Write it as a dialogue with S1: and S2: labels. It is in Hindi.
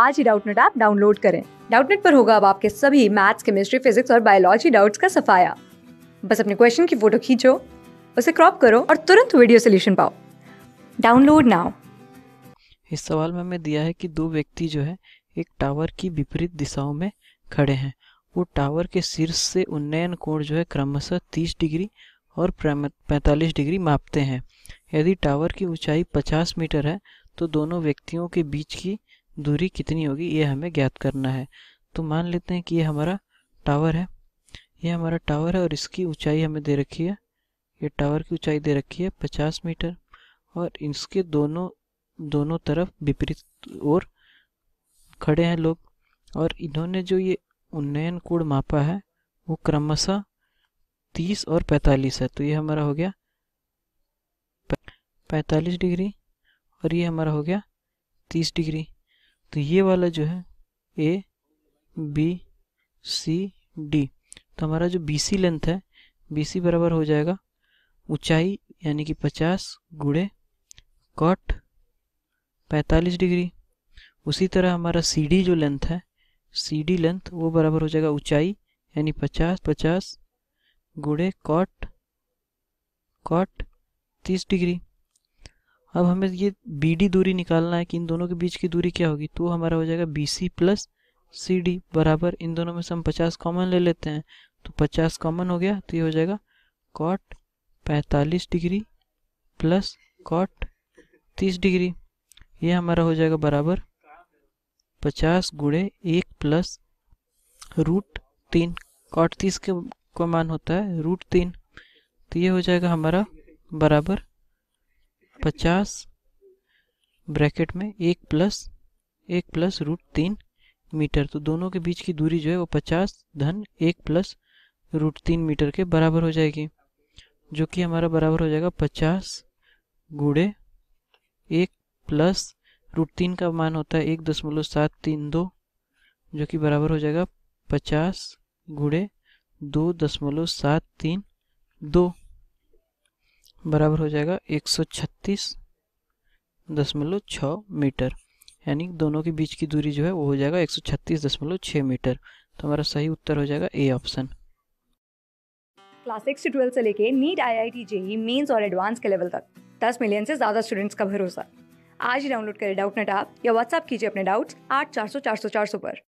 S1: आज ही डाउटनेट ऐप डाउनलोड करें डाउटनेट पर होगा अब आपके सभी मैथ्स केमिस्ट्री फिजिक्स और बायोलॉजी डाउट्स का सफाया बस अपने क्वेश्चन की फोटो खींचो उसे क्रॉप करो और तुरंत वीडियो सोल्यूशन पाओ डाउनलोड नाउ
S2: इस सवाल में हमें दिया है कि दो व्यक्ति जो है एक टावर की विपरीत दिशाओं में खड़े हैं वो टावर के शीर्ष से उन्नयन कोण जो है क्रमशः 30 डिग्री और 45 डिग्री मापते हैं यदि टावर की ऊंचाई 50 मीटर है तो दोनों व्यक्तियों के बीच की दूरी कितनी होगी ये हमें ज्ञात करना है तो मान लेते हैं कि ये हमारा टावर है ये हमारा टावर है और इसकी ऊंचाई हमें दे रखी है ये टावर की ऊंचाई दे रखी है 50 मीटर और इसके दोनों दोनों तरफ विपरीत ओर खड़े हैं लोग और इन्होंने जो ये उन्नयन कोड़ मापा है वो क्रमशः 30 और 45 है तो ये हमारा हो गया 45 डिग्री और ये हमारा हो गया 30 डिग्री तो ये वाला जो है ए बी सी डी तो हमारा जो बी सी लेंथ है बी सी बराबर हो जाएगा ऊंचाई यानी कि 50 गुड़े कॉट 45 डिग्री उसी तरह हमारा सी डी जो लेंथ है सी डी लेंथ वो बराबर हो जाएगा ऊंचाई यानी 50 50 गुड़े कॉट कॉट 30 डिग्री अब हमें ये बी डी दूरी निकालना है कि इन दोनों के बीच की दूरी क्या होगी तो हमारा हो जाएगा B C plus C D बराबर इन दोनों में से हम पचास कॉमन ले लेते हैं तो पचास कॉमन हो गया तो ये हो जाएगा कॉट पैंतालीस डिग्री प्लस कॉट तीस डिग्री ये हमारा हो जाएगा बराबर पचास गुड़े एक प्लस रूट तीन कॉट तीस के का मान होता है रूट तीन तो ये हो जाएगा हमारा बराबर पचास ब्रैकेट में एक प्लस एक प्लस रूट तीन मीटर तो दोनों के बीच की दूरी जो है वो पचास धन एक प्लस रूट तीन मीटर के बराबर हो जाएगी जो कि हमारा बराबर हो जाएगा पचास गुड़े एक प्लस रूट तीन का मान होता है एक दशमलव सात तीन दो जो कि बराबर हो जाएगा पचास गुड़े दो दशमलव सात तीन दो बराबर हो जाएगा एक सौ छत्तीस दशमलव छः मीटर यानी दोनों के बीच की दूरी जो है वो हो जाएगा एक सौ छत्तीस दशमलव छः मीटर तो हमारा सही उत्तर हो जाएगा ए ऑप्शन
S1: क्लास सिक्स से ट्वेल्थ से लेके NEET I I T JEE mains और एडवांस के लेवल तक दस मिलियन से ज़्यादा स्टूडेंट्स का भरोसा आज ही डाउनलोड करें डाउट नेट आप या व्हाट्सअप कीजिए अपने डाउट्स आठ चार सौ चार सौ चार सौ पर